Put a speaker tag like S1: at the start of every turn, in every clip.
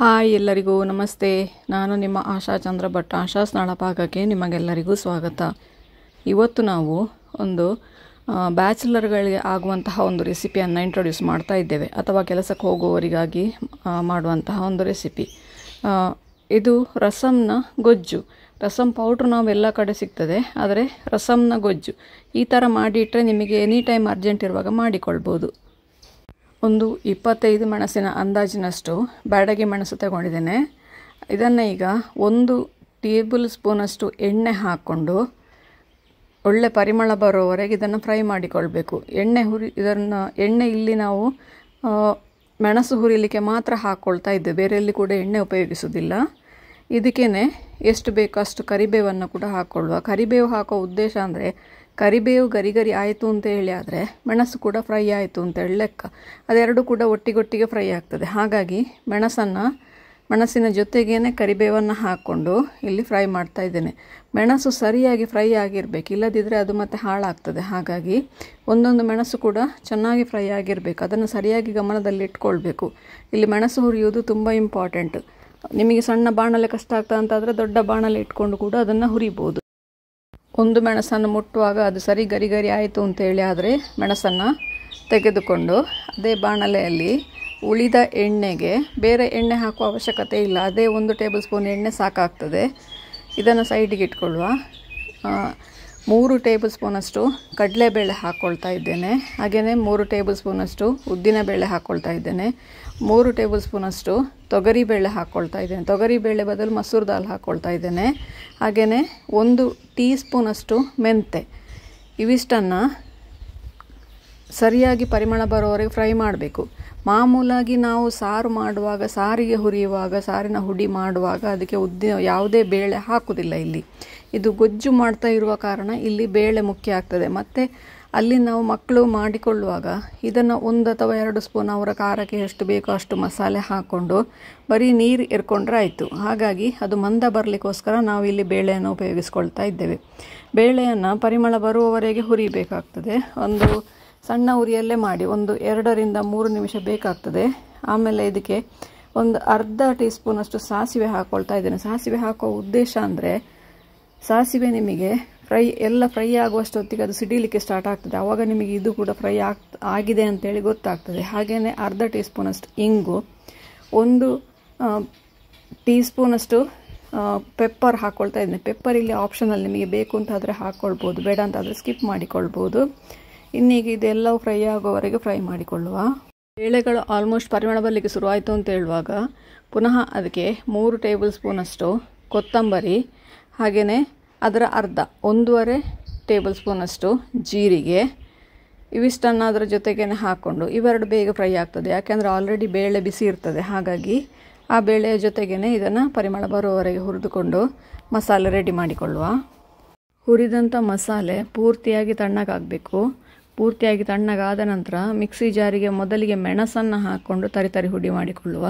S1: hi ಎಲ್ಲರಿಗೂ ನಮಸ್ತೆ ನಾನು ನಿಮ್ಮ ಆಶಾ ಚಂದ್ರ ಭಟ್ ಆಶಾ ಸ್ನಾಳ ಭಾಗಕ್ಕೆ ನಿಮಗೆಲ್ಲರಿಗೂ ಸ್ವಾಗತ ಇವತ್ತು ನಾವು ಒಂದು ಬ್ಯಾಚುಲರ್ಗಳಿಗೆ ಆಗುವಂತಹ ಒಂದು ರೆಸಿಪಿಯನ್ನು ಇಂಟ್ರೊಡ್ಯೂಸ್ ಮಾಡ್ತಾ ಇದ್ದೇವೆ ಅಥವಾ ಕೆಲಸಕ್ಕೆ ಹೋಗುವವರಿಗಾಗಿ ಮಾಡುವಂತಹ ಒಂದು ರೆಸಿಪಿ ಇದು ರಸಮ್ನ ಗೊಜ್ಜು ರಸಮ್ ಪೌಡ್ರ್ ನಾವು ಎಲ್ಲ ಕಡೆ ಸಿಗ್ತದೆ ಆದರೆ ರಸಮ್ನ ಗೊಜ್ಜು ಈ ಥರ ಮಾಡಿಟ್ಟರೆ ನಿಮಗೆ ಎನಿ ಟೈಮ್ ಅರ್ಜೆಂಟ್ ಇರುವಾಗ ಮಾಡಿಕೊಳ್ಬೋದು ಒಂದು ಇಪ್ಪತ್ತೈದು ಮೆಣಸಿನ ಅಂದಾಜಿನಷ್ಟು ಬ್ಯಾಡಗಿ ಮೆಣಸು ತಗೊಂಡಿದ್ದೇನೆ ಇದನ್ನು ಈಗ ಒಂದು ಟೇಬಲ್ ಸ್ಪೂನಷ್ಟು ಎಣ್ಣೆ ಹಾಕ್ಕೊಂಡು ಒಳ್ಳೆ ಪರಿಮಳ ಬರೋವರೆಗೆ ಇದನ್ನು ಫ್ರೈ ಮಾಡಿಕೊಳ್ಬೇಕು ಎಣ್ಣೆ ಹುರಿ ಇದನ್ನು ಎಣ್ಣೆ ಇಲ್ಲಿ ನಾವು ಮೆಣಸು ಹುರಿಲಿಕ್ಕೆ ಮಾತ್ರ ಹಾಕ್ಕೊಳ್ತಾ ಇದ್ದೇವೆ ಬೇರೆಯಲ್ಲಿ ಕೂಡ ಎಣ್ಣೆ ಉಪಯೋಗಿಸೋದಿಲ್ಲ ಇದಕ್ಕೇ ಎಷ್ಟು ಬೇಕೋ ಅಷ್ಟು ಕರಿಬೇವನ್ನು ಕೂಡ ಹಾಕ್ಕೊಳ್ಳುವ ಕರಿಬೇವು ಹಾಕೋ ಉದ್ದೇಶ ಅಂದರೆ ಕರಿಬೇವು ಗರಿ ಗರಿ ಆಯಿತು ಅಂತ ಹೇಳಿ ಆದರೆ ಮೆಣಸು ಕೂಡ ಫ್ರೈ ಆಯಿತು ಅಂತ ಹೇಳಿ ಲೆಕ್ಕ ಅದೆರಡು ಕೂಡ ಒಟ್ಟಿಗೊಟ್ಟಿಗೆ ಫ್ರೈ ಆಗ್ತದೆ ಹಾಗಾಗಿ ಮೆಣಸನ್ನು ಮೆಣಸಿನ ಜೊತೆಗೇನೆ ಕರಿಬೇವನ್ನು ಹಾಕ್ಕೊಂಡು ಇಲ್ಲಿ ಫ್ರೈ ಮಾಡ್ತಾ ಇದ್ದೇನೆ ಮೆಣಸು ಸರಿಯಾಗಿ ಫ್ರೈ ಆಗಿರಬೇಕು ಇಲ್ಲದಿದ್ದರೆ ಅದು ಮತ್ತೆ ಹಾಳಾಗ್ತದೆ ಹಾಗಾಗಿ ಒಂದೊಂದು ಮೆಣಸು ಕೂಡ ಚೆನ್ನಾಗಿ ಫ್ರೈ ಆಗಿರಬೇಕು ಅದನ್ನು ಸರಿಯಾಗಿ ಗಮನದಲ್ಲಿ ಇಟ್ಕೊಳ್ಬೇಕು ಇಲ್ಲಿ ಮೆಣಸು ಹುರಿಯೋದು ತುಂಬ ಇಂಪಾರ್ಟೆಂಟ್ ನಿಮಗೆ ಸಣ್ಣ ಬಾಣಲೆ ಕಷ್ಟ ಆಗ್ತದೆ ಅಂತಾದರೆ ದೊಡ್ಡ ಬಾಣಲೆ ಇಟ್ಕೊಂಡು ಕೂಡ ಅದನ್ನು ಹುರಿಬೋದು ಒಂದು ಮೆಣಸನ್ನು ಮುಟ್ಟುವಾಗ ಅದು ಸರಿ ಗರಿ ಗರಿ ಆಯಿತು ಅಂತೇಳಿ ಆದರೆ ಮೆಣಸನ್ನು ತೆಗೆದುಕೊಂಡು ಅದೇ ಬಾಣಲೆಯಲ್ಲಿ ಉಳಿದ ಎಣ್ಣೆಗೆ ಬೇರೆ ಎಣ್ಣೆ ಹಾಕುವ ಅವಶ್ಯಕತೆ ಇಲ್ಲ ಅದೇ ಒಂದು ಟೇಬಲ್ ಸ್ಪೂನ್ ಎಣ್ಣೆ ಸಾಕಾಗ್ತದೆ ಇದನ್ನು ಸೈಡಿಗೆ ಇಟ್ಕೊಳ್ಳುವ ಮೂರು ಟೇಬಲ್ ಸ್ಪೂನಷ್ಟು ಕಡಲೆಬೇಳೆ ಹಾಕ್ಕೊಳ್ತಾ ಇದ್ದೇನೆ ಹಾಗೆಯೇ ಮೂರು ಟೇಬಲ್ ಸ್ಪೂನಷ್ಟು ಉದ್ದಿನಬೇಳೆ ಹಾಕ್ಕೊಳ್ತಾ ಇದ್ದೇನೆ ಮೂರು ಟೇಬಲ್ ಸ್ಪೂನಷ್ಟು ತೊಗರಿ ಬೇಳೆ ಹಾಕ್ಕೊಳ್ತಾ ಇದ್ದೇನೆ ಬೇಳೆ ಬದಲು ಮೊಸರು ದಾಲ್ ಹಾಕ್ಕೊಳ್ತಾ ಇದ್ದೇನೆ ಹಾಗೆಯೇ ಒಂದು ಟೀ ಸ್ಪೂನಷ್ಟು ಮೆಂತೆ ಇವಿಷ್ಟನ್ನು ಸರಿಯಾಗಿ ಪರಿಮಳ ಬರೋವರೆಗೆ ಫ್ರೈ ಮಾಡಬೇಕು ಮಾಮೂಲಾಗಿ ನಾವು ಸಾರು ಮಾಡುವಾಗ ಸಾರಿಗೆ ಹುರಿಯುವಾಗ ಸಾರಿನ ಹುಡಿ ಮಾಡುವಾಗ ಅದಕ್ಕೆ ಉದ್ದ ಯಾವುದೇ ಬೇಳೆ ಹಾಕುವುದಿಲ್ಲ ಇಲ್ಲಿ ಇದು ಗೊಜ್ಜು ಮಾಡ್ತಾ ಇರುವ ಕಾರಣ ಇಲ್ಲಿ ಬೇಳೆ ಮುಖ್ಯ ಆಗ್ತದೆ ಮತ್ತು ಅಲ್ಲಿ ನಾವು ಮಕ್ಕಳು ಮಾಡಿಕೊಳ್ಳುವಾಗ ಇದನ್ನು ಒಂದು ಅಥವಾ ಎರಡು ಸ್ಪೂನ್ ಅವರ ಖಾರಕ್ಕೆ ಎಷ್ಟು ಬೇಕೋ ಅಷ್ಟು ಮಸಾಲೆ ಹಾಕ್ಕೊಂಡು ಬರೀ ನೀರು ಎರ್ಕೊಂಡ್ರೆ ಆಯಿತು ಹಾಗಾಗಿ ಅದು ಮಂದ ಬರಲಿಕ್ಕೋಸ್ಕರ ನಾವು ಇಲ್ಲಿ ಬೇಳೆಯನ್ನು ಉಪಯೋಗಿಸ್ಕೊಳ್ತಾ ಇದ್ದೇವೆ ಬೇಳೆಯನ್ನು ಪರಿಮಳ ಬರುವವರೆಗೆ ಹುರಿಬೇಕಾಗ್ತದೆ ಒಂದು ಸಣ್ಣ ಉರಿಯಲ್ಲೇ ಮಾಡಿ ಒಂದು ಎರಡರಿಂದ ಮೂರು ನಿಮಿಷ ಬೇಕಾಗ್ತದೆ ಆಮೇಲೆ ಇದಕ್ಕೆ ಒಂದು ಅರ್ಧ ಟೀ ಸ್ಪೂನಷ್ಟು ಸಾಸಿವೆ ಹಾಕ್ಕೊಳ್ತಾ ಇದ್ದೇನೆ ಸಾಸಿವೆ ಹಾಕೋ ಉದ್ದೇಶ ಅಂದರೆ ಸಾಸಿವೆ ನಿಮಗೆ ಫ್ರೈ ಎಲ್ಲ ಫ್ರೈ ಆಗುವಷ್ಟೊತ್ತಿಗೆ ಅದು ಸಿಡಿಲಿಕ್ಕೆ ಸ್ಟಾರ್ಟ್ ಆಗ್ತದೆ ಆವಾಗ ನಿಮಗೆ ಇದು ಕೂಡ ಫ್ರೈ ಆಗ್ ಆಗಿದೆ ಅಂತೇಳಿ ಗೊತ್ತಾಗ್ತದೆ ಹಾಗೆಯೇ ಅರ್ಧ ಟೀ ಸ್ಪೂನಷ್ಟು ಇಂಗು ಒಂದು ಟೀ ಸ್ಪೂನಷ್ಟು ಪೆಪ್ಪರ್ ಹಾಕ್ಕೊಳ್ತಾ ಇದ್ದೀನಿ ಪೆಪ್ಪರ್ ಇಲ್ಲಿ ಆಪ್ಷನಲ್ಲಿ ನಿಮಗೆ ಬೇಕು ಅಂತ ಆದರೆ ಹಾಕ್ಕೊಳ್ಬೋದು ಬೇಡ ಅಂತ ಸ್ಕಿಪ್ ಮಾಡಿಕೊಳ್ಬೋದು ಇನ್ನೀಗ ಇದೆಲ್ಲವೂ ಫ್ರೈ ಆಗೋವರೆಗೆ ಫ್ರೈ ಮಾಡಿಕೊಳ್ಳುವ ಬೇಳೆಗಳು ಆಲ್ಮೋಸ್ಟ್ ಪರಿಮಳ ಬರಲಿಕ್ಕೆ ಶುರುವಾಯಿತು ಅಂತ ಹೇಳುವಾಗ ಪುನಃ ಅದಕ್ಕೆ ಮೂರು ಟೇಬಲ್ ಸ್ಪೂನಷ್ಟು ಕೊತ್ತಂಬರಿ ಹಾಗೆಯೇ ಅದರ ಅರ್ಧ ಒಂದೂವರೆ ಟೇಬಲ್ ಸ್ಪೂನಷ್ಟು ಜೀರಿಗೆ ಇವಿಷ್ಟನ್ನು ಅದರ ಜೊತೆಗೇ ಹಾಕ್ಕೊಂಡು ಇವೆರಡು ಬೇಗ ಫ್ರೈ ಆಗ್ತದೆ ಯಾಕೆಂದರೆ ಆಲ್ರೆಡಿ ಬೇಳೆ ಬಿಸಿ ಇರ್ತದೆ ಹಾಗಾಗಿ ಆ ಬೇಳೆಯ ಜೊತೆಗೇ ಇದನ್ನು ಪರಿಮಳ ಬರುವವರೆಗೆ ಹುರಿದುಕೊಂಡು ಮಸಾಲೆ ರೆಡಿ ಮಾಡಿಕೊಳ್ಳುವ ಹುರಿದಂಥ ಮಸಾಲೆ ಪೂರ್ತಿಯಾಗಿ ತಣ್ಣಗಾಗಬೇಕು ಪೂರ್ತಿಯಾಗಿ ತಣ್ಣಗಾದ ನಂತರ ಮಿಕ್ಸಿ ಜಾರಿಗೆ ಮೊದಲಿಗೆ ಮೆಣಸನ್ನು ಹಾಕ್ಕೊಂಡು ತರಿತರಿ ಹುಡಿ ಮಾಡಿಕೊಳ್ಳುವ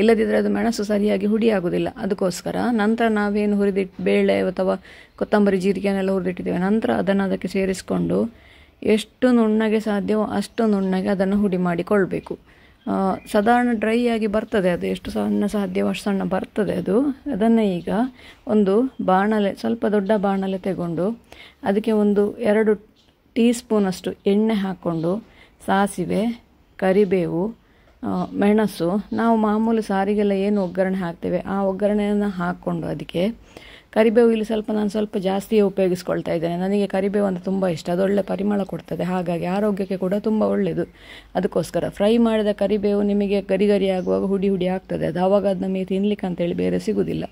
S1: ಇಲ್ಲದಿದ್ದರೆ ಅದು ಮೆಣಸು ಸರಿಯಾಗಿ ಹುಡಿ ಹುಡಿಯಾಗುವುದಿಲ್ಲ ಅದಕ್ಕೋಸ್ಕರ ನಂತರ ನಾವೇನು ಹುರಿದಿಟ್ಟು ಬೇಳೆ ಅಥವಾ ಕೊತ್ತಂಬರಿ ಜೀರಿಗೆಯನ್ನೆಲ್ಲ ಹುರಿದಿಟ್ಟಿದ್ದೇವೆ ನಂತರ ಅದನ್ನು ಅದಕ್ಕೆ ಸೇರಿಸಿಕೊಂಡು ಎಷ್ಟು ನುಣ್ಣಗೆ ಸಾಧ್ಯವೋ ಅಷ್ಟು ನುಣ್ಣಗೆ ಅದನ್ನು ಹುಡಿ ಮಾಡಿಕೊಳ್ಳಬೇಕು ಸಾಧಾರಣ ಡ್ರೈ ಆಗಿ ಬರ್ತದೆ ಅದು ಎಷ್ಟು ಸಣ್ಣ ಸಾಧ್ಯವೋ ಅಷ್ಟು ಸಣ್ಣ ಬರ್ತದೆ ಅದು ಅದನ್ನು ಈಗ ಒಂದು ಬಾಣಲೆ ಸ್ವಲ್ಪ ದೊಡ್ಡ ಬಾಣಲೆ ತಗೊಂಡು ಅದಕ್ಕೆ ಒಂದು ಎರಡು ಟೀ ಸ್ಪೂನಷ್ಟು ಎಣ್ಣೆ ಹಾಕ್ಕೊಂಡು ಸಾಸಿವೆ ಕರಿಬೇವು ಮೆಣಸು ನಾವು ಮಾಮೂಲು ಸಾರಿಗೆಲ್ಲ ಏನು ಒಗ್ಗರಣೆ ಹಾಕ್ತೇವೆ ಆ ಒಗ್ಗರಣೆಯನ್ನು ಹಾಕ್ಕೊಂಡು ಅದಕ್ಕೆ ಕರಿಬೇವು ಇಲ್ಲಿ ಸ್ವಲ್ಪ ನಾನು ಸ್ವಲ್ಪ ಜಾಸ್ತಿಯೇ ಉಪಯೋಗಿಸ್ಕೊಳ್ತಾ ಇದ್ದೇನೆ ನನಗೆ ಕರಿಬೇವು ಅಂದರೆ ತುಂಬ ಇಷ್ಟ ಅದೊಳ್ಳೆ ಪರಿಮಳ ಕೊಡ್ತದೆ ಹಾಗಾಗಿ ಆರೋಗ್ಯಕ್ಕೆ ಕೂಡ ತುಂಬ ಒಳ್ಳೆಯದು ಅದಕ್ಕೋಸ್ಕರ ಫ್ರೈ ಮಾಡಿದ ಕರಿಬೇವು ನಿಮಗೆ ಗರಿ ಗರಿ ಆಗುವಾಗ ಹುಡಿ ಹುಡಿ ಆಗ್ತದೆ ಅದು ಅವಾಗ ಅದು ನಮಗೆ ತಿನ್ಲಿಕ್ಕೆ ಅಂತೇಳಿ ಬೇರೆ ಸಿಗುವುದಿಲ್ಲ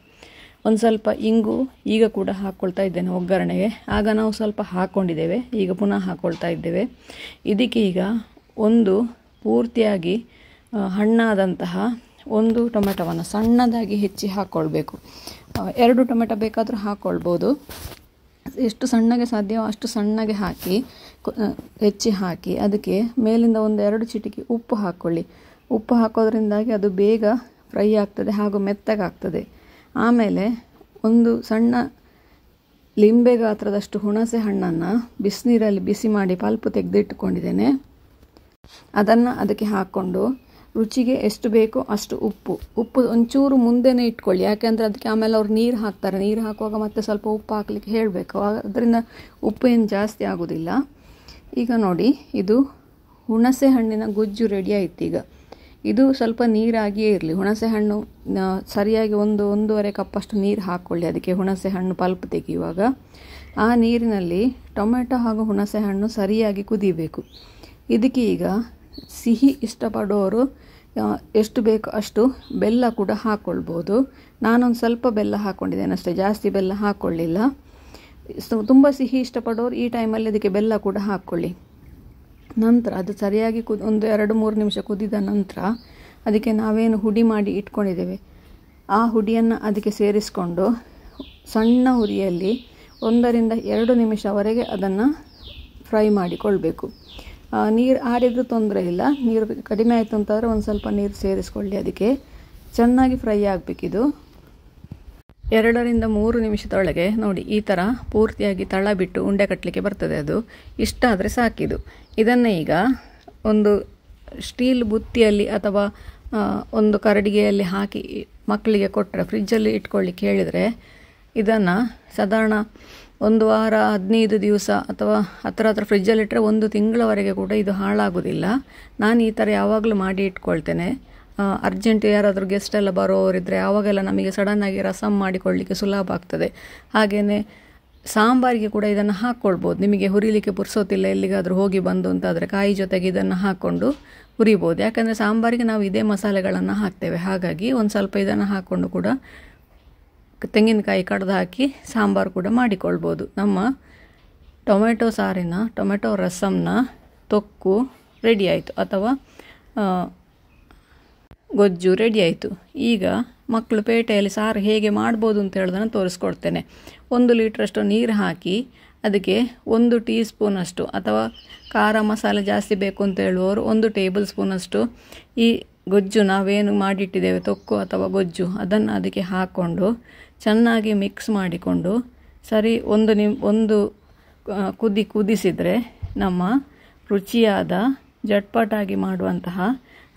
S1: ಒಂದು ಸ್ವಲ್ಪ ಇಂಗು ಈಗ ಕೂಡ ಹಾಕ್ಕೊಳ್ತಾ ಇದ್ದೇನೆ ಒಗ್ಗರಣೆಗೆ ಆಗ ನಾವು ಸ್ವಲ್ಪ ಹಾಕ್ಕೊಂಡಿದ್ದೇವೆ ಈಗ ಪುನಃ ಹಾಕ್ಕೊಳ್ತಾ ಇದ್ದೇವೆ ಇದಕ್ಕೆ ಈಗ ಒಂದು ಪೂರ್ತಿಯಾಗಿ ಹಣ್ಣಾದಂತಹ ಒಂದು ಟೊಮೆಟೊವನ್ನು ಸಣ್ಣದಾಗಿ ಹೆಚ್ಚಿ ಹಾಕ್ಕೊಳ್ಬೇಕು ಎರಡು ಟೊಮೆಟೊ ಬೇಕಾದರೂ ಹಾಕ್ಕೊಳ್ಬೋದು ಎಷ್ಟು ಸಣ್ಣಗೆ ಸಾಧ್ಯವೋ ಅಷ್ಟು ಸಣ್ಣಗೆ ಹಾಕಿ ಹೆಚ್ಚಿ ಹಾಕಿ ಅದಕ್ಕೆ ಮೇಲಿಂದ ಒಂದು ಎರಡು ಚಿಟಿಕೆ ಉಪ್ಪು ಹಾಕ್ಕೊಳ್ಳಿ ಉಪ್ಪು ಹಾಕೋದ್ರಿಂದಾಗಿ ಅದು ಬೇಗ ಫ್ರೈ ಆಗ್ತದೆ ಹಾಗೂ ಮೆತ್ತಗಾಗ್ತದೆ ಆಮೇಲೆ ಒಂದು ಸಣ್ಣ ಲಿಂಬೆ ಗಾತ್ರದಷ್ಟು ಹುಣಸೆ ಹಣ್ಣನ್ನು ಬಿಸಿನೀರಲ್ಲಿ ಬಿಸಿ ಮಾಡಿ ಪಲ್ಪು ತೆಗೆದಿಟ್ಟುಕೊಂಡಿದ್ದೇನೆ ಅದನ್ನು ಅದಕ್ಕೆ ಹಾಕ್ಕೊಂಡು ರುಚಿಗೆ ಎಷ್ಟು ಬೇಕೋ ಅಷ್ಟು ಉಪ್ಪು ಉಪ್ಪು ಒಂಚೂರು ಮುಂದೆನೇ ಇಟ್ಕೊಳ್ಳಿ ಯಾಕೆಂದರೆ ಅದಕ್ಕೆ ಆಮೇಲೆ ಅವ್ರು ನೀರು ಹಾಕ್ತಾರೆ ನೀರು ಹಾಕುವಾಗ ಮತ್ತೆ ಸ್ವಲ್ಪ ಉಪ್ಪು ಹಾಕಲಿಕ್ಕೆ ಹೇಳಬೇಕು ಅದರಿಂದ ಉಪ್ಪು ಏನು ಜಾಸ್ತಿ ಆಗೋದಿಲ್ಲ ಈಗ ನೋಡಿ ಇದು ಹುಣಸೆ ಹಣ್ಣಿನ ಗೊಜ್ಜು ರೆಡಿ ಆಯ್ತು ಈಗ ಇದು ಸ್ವಲ್ಪ ನೀರಾಗಿಯೇ ಇರಲಿ ಹುಣಸೆ ಹಣ್ಣು ಸರಿಯಾಗಿ ಒಂದು ಒಂದೂವರೆ ಕಪ್ಪಷ್ಟು ನೀರು ಹಾಕ್ಕೊಳ್ಳಿ ಅದಕ್ಕೆ ಹುಣಸೆ ಹಣ್ಣು ಪಲ್ಪ್ ತೆಗೆಯುವಾಗ ಆ ನೀರಿನಲ್ಲಿ ಟೊಮೆಟೊ ಹಾಗೂ ಹುಣಸೆ ಹಣ್ಣು ಸರಿಯಾಗಿ ಕುದಿಬೇಕು ಇದಕ್ಕೆ ಈಗ ಸಿಹಿ ಇಷ್ಟಪಡೋರು ಎಷ್ಟು ಬೇಕೋ ಅಷ್ಟು ಬೆಲ್ಲ ಕೂಡ ಹಾಕ್ಕೊಳ್ಬೋದು ನಾನೊಂದು ಸ್ವಲ್ಪ ಬೆಲ್ಲ ಹಾಕ್ಕೊಂಡಿದ್ದೇನೆ ಅಷ್ಟೇ ಜಾಸ್ತಿ ಬೆಲ್ಲ ಹಾಕ್ಕೊಳ್ಳಿಲ್ಲ ತುಂಬ ಸಿಹಿ ಇಷ್ಟಪಡೋರು ಈ ಟೈಮಲ್ಲಿ ಅದಕ್ಕೆ ಬೆಲ್ಲ ಕೂಡ ಹಾಕ್ಕೊಳ್ಳಿ ನಂತರ ಅದು ಸರಿಯಾಗಿ ಕುದ್ ಒಂದು ಎರಡು ಮೂರು ನಿಮಿಷ ಕುದಿದ ನಂತರ ಅದಕ್ಕೆ ನಾವೇನು ಹುಡಿ ಮಾಡಿ ಇಟ್ಕೊಂಡಿದ್ದೇವೆ ಆ ಹುಡಿಯನ್ನು ಅದಕ್ಕೆ ಸೇರಿಸಿಕೊಂಡು ಸಣ್ಣ ಹುರಿಯಲ್ಲಿ ಒಂದರಿಂದ ಎರಡು ನಿಮಿಷವರೆಗೆ ಅದನ್ನು ಫ್ರೈ ಮಾಡಿಕೊಳ್ಬೇಕು ನೀರು ಆರಿದ್ರೂ ತೊಂದರೆ ಇಲ್ಲ ನೀರು ಕಡಿಮೆ ಆಯಿತು ಅಂತಂದರೆ ಒಂದು ಸ್ವಲ್ಪ ನೀರು ಸೇರಿಸ್ಕೊಳ್ಳಿ ಅದಕ್ಕೆ ಚೆನ್ನಾಗಿ ಫ್ರೈ ಆಗಬೇಕಿದು ಎರಡರಿಂದ ಮೂರು ನಿಮಿಷದೊಳಗೆ ನೋಡಿ ಈ ಥರ ಪೂರ್ತಿಯಾಗಿ ತಳ ಬಿಟ್ಟು ಉಂಡೆ ಕಟ್ಟಲಿಕ್ಕೆ ಬರ್ತದೆ ಅದು ಇಷ್ಟ ಆದರೆ ಸಾಕಿದು ಇದನ್ನು ಈಗ ಒಂದು ಸ್ಟೀಲ್ ಬುತ್ತಿಯಲ್ಲಿ ಅಥವಾ ಒಂದು ಕರಡಿಗೆಯಲ್ಲಿ ಹಾಕಿ ಮಕ್ಕಳಿಗೆ ಕೊಟ್ಟರೆ ಫ್ರಿಜ್ಜಲ್ಲಿ ಇಟ್ಕೊಳ್ಳಿಕ್ಕೆ ಹೇಳಿದರೆ ಇದನ್ನು ಸಾಧಾರಣ ಒಂದು ವಾರ ಹದಿನೈದು ದಿವಸ ಅಥವಾ ಹತ್ರ ಹತ್ರ ಫ್ರಿಜ್ಜಲ್ಲಿಟ್ಟರೆ ಒಂದು ತಿಂಗಳವರೆಗೆ ಕೂಡ ಇದು ಹಾಳಾಗೋದಿಲ್ಲ ನಾನು ಈ ಥರ ಯಾವಾಗಲೂ ಮಾಡಿ ಇಟ್ಕೊಳ್ತೇನೆ ಅರ್ಜೆಂಟ್ ಯಾರಾದರೂ ಗೆಸ್ಟ್ ಎಲ್ಲ ಬರೋರಿದ್ದರೆ ಆವಾಗೆಲ್ಲ ನಮಗೆ ಸಡನ್ನಾಗಿ ರಸಮ್ ಮಾಡಿಕೊಳ್ಳಲಿಕ್ಕೆ ಸುಲಭ ಆಗ್ತದೆ ಹಾಗೆಯೇ ಸಾಂಬಾರಿಗೆ ಕೂಡ ಇದನ್ನು ಹಾಕ್ಕೊಳ್ಬೋದು ನಿಮಗೆ ಹುರಿಲಿಕ್ಕೆ ಪುರ್ಸೋತಿಲ್ಲ ಎಲ್ಲಿಗಾದರೂ ಹೋಗಿ ಬಂದು ಅಂತಾದರೆ ಕಾಯಿ ಜೊತೆಗೆ ಇದನ್ನು ಹಾಕ್ಕೊಂಡು ಹುರಿಬೋದು ಯಾಕಂದರೆ ಸಾಂಬಾರಿಗೆ ನಾವು ಇದೇ ಮಸಾಲೆಗಳನ್ನು ಹಾಕ್ತೇವೆ ಹಾಗಾಗಿ ಒಂದು ಸ್ವಲ್ಪ ಇದನ್ನು ಹಾಕ್ಕೊಂಡು ಕೂಡ ತೆಂಗಿನಕಾಯಿ ಕಡ್ದು ಹಾಕಿ ಸಾಂಬಾರು ಕೂಡ ಮಾಡಿಕೊಳ್ಬೋದು ನಮ್ಮ ಟೊಮೆಟೊ ಸಾರಿನ ಟೊಮೆಟೊ ರಸಮ್ನ ತೊಕ್ಕು ರೆಡಿ ಆಯಿತು ಅಥವಾ ಗೊಜ್ಜು ರೆಡಿ ಆಯಿತು ಈಗ ಮಕ್ಕಳು ಪೇಟೆಯಲ್ಲಿ ಸಾರು ಹೇಗೆ ಮಾಡ್ಬೋದು ಅಂತ ಹೇಳೋದನ್ನು ತೋರಿಸ್ಕೊಡ್ತೇನೆ ಒಂದು ಲೀಟ್ರಷ್ಟು ನೀರು ಹಾಕಿ ಅದಕ್ಕೆ ಒಂದು ಟೀ ಸ್ಪೂನಷ್ಟು ಅಥವಾ ಖಾರ ಮಸಾಲೆ ಜಾಸ್ತಿ ಬೇಕು ಅಂತ ಹೇಳುವವರು ಒಂದು ಟೇಬಲ್ ಸ್ಪೂನಷ್ಟು ಈ ಗೊಜ್ಜು ನಾವೇನು ಮಾಡಿಟ್ಟಿದ್ದೇವೆ ತೊಕ್ಕು ಅಥವಾ ಗೊಜ್ಜು ಅದನ್ನು ಅದಕ್ಕೆ ಹಾಕ್ಕೊಂಡು ಚೆನ್ನಾಗಿ ಮಿಕ್ಸ್ ಮಾಡಿಕೊಂಡು ಸರಿ ಒಂದು ನಿಮ್ ಒಂದು ಕುದಿ ಕುದಿಸಿದರೆ ನಮ್ಮ ರುಚಿಯಾದ ಜಟ್ಪಟಾಗಿ ಮಾಡುವಂತಹ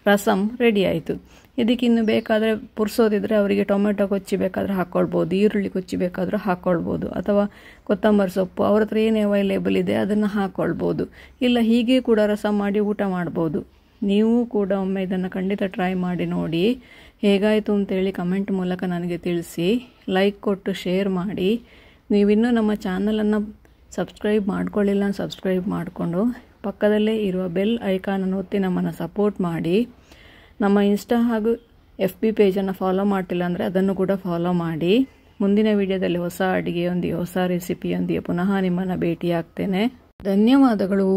S1: ರಸಮ್ ರೆಡಿ ಆಯಿತು ಇದಕ್ಕೆ ಇನ್ನು ಬೇಕಾದರೆ ಪುರ್ಸೋದಿದ್ರೆ ಅವರಿಗೆ ಟೊಮೆಟೊ ಕೊಚ್ಚಿ ಬೇಕಾದರೆ ಹಾಕ್ಕೊಳ್ಬೋದು ಈರುಳ್ಳಿ ಕೊಚ್ಚಿ ಬೇಕಾದರೂ ಹಾಕ್ಕೊಳ್ಬೋದು ಅಥವಾ ಕೊತ್ತಂಬರಿ ಸೊಪ್ಪು ಅವ್ರ ಹತ್ರ ಏನು ಅವೈಲೇಬಲ್ ಇದೆ ಅದನ್ನು ಹಾಕ್ಕೊಳ್ಬೋದು ಇಲ್ಲ ಹೀಗೆ ಕೂಡ ರಸಂ ಮಾಡಿ ಊಟ ಮಾಡ್ಬೋದು ನೀವು ಕೂಡ ಒಮ್ಮೆ ಇದನ್ನು ಖಂಡಿತ ಟ್ರೈ ಮಾಡಿ ನೋಡಿ ಹೇಗಾಯಿತು ಅಂತೇಳಿ ಕಮೆಂಟ್ ಮೂಲಕ ನನಗೆ ತಿಳಿಸಿ ಲೈಕ್ ಕೊಟ್ಟು ಶೇರ್ ಮಾಡಿ ನೀವಿನ್ನೂ ನಮ್ಮ ಚಾನಲನ್ನು ಸಬ್ಸ್ಕ್ರೈಬ್ ಮಾಡ್ಕೊಳ್ಳಿಲ್ಲ ಸಬ್ಸ್ಕ್ರೈಬ್ ಮಾಡಿಕೊಂಡು ಪಕ್ಕದಲ್ಲೇ ಇರುವ ಬೆಲ್ ಐಕಾನನ್ನು ಒತ್ತಿ ನಮ್ಮನ್ನು ಸಪೋರ್ಟ್ ಮಾಡಿ ನಮ್ಮ ಇನ್ಸ್ಟಾ ಹಾಗೂ ಎಫ್ ಬಿ ಪೇಜನ್ನು ಫಾಲೋ ಮಾಡ್ತಿಲ್ಲ ಅಂದರೆ ಅದನ್ನು ಕೂಡ ಫಾಲೋ ಮಾಡಿ ಮುಂದಿನ ವಿಡಿಯೋದಲ್ಲಿ ಹೊಸ ಅಡುಗೆಯೊಂದಿಗೆ ಹೊಸ ರೆಸಿಪಿಯೊಂದಿಗೆ ಪುನಃ ನಿಮ್ಮನ್ನು ಭೇಟಿಯಾಗ್ತೇನೆ ಧನ್ಯವಾದಗಳು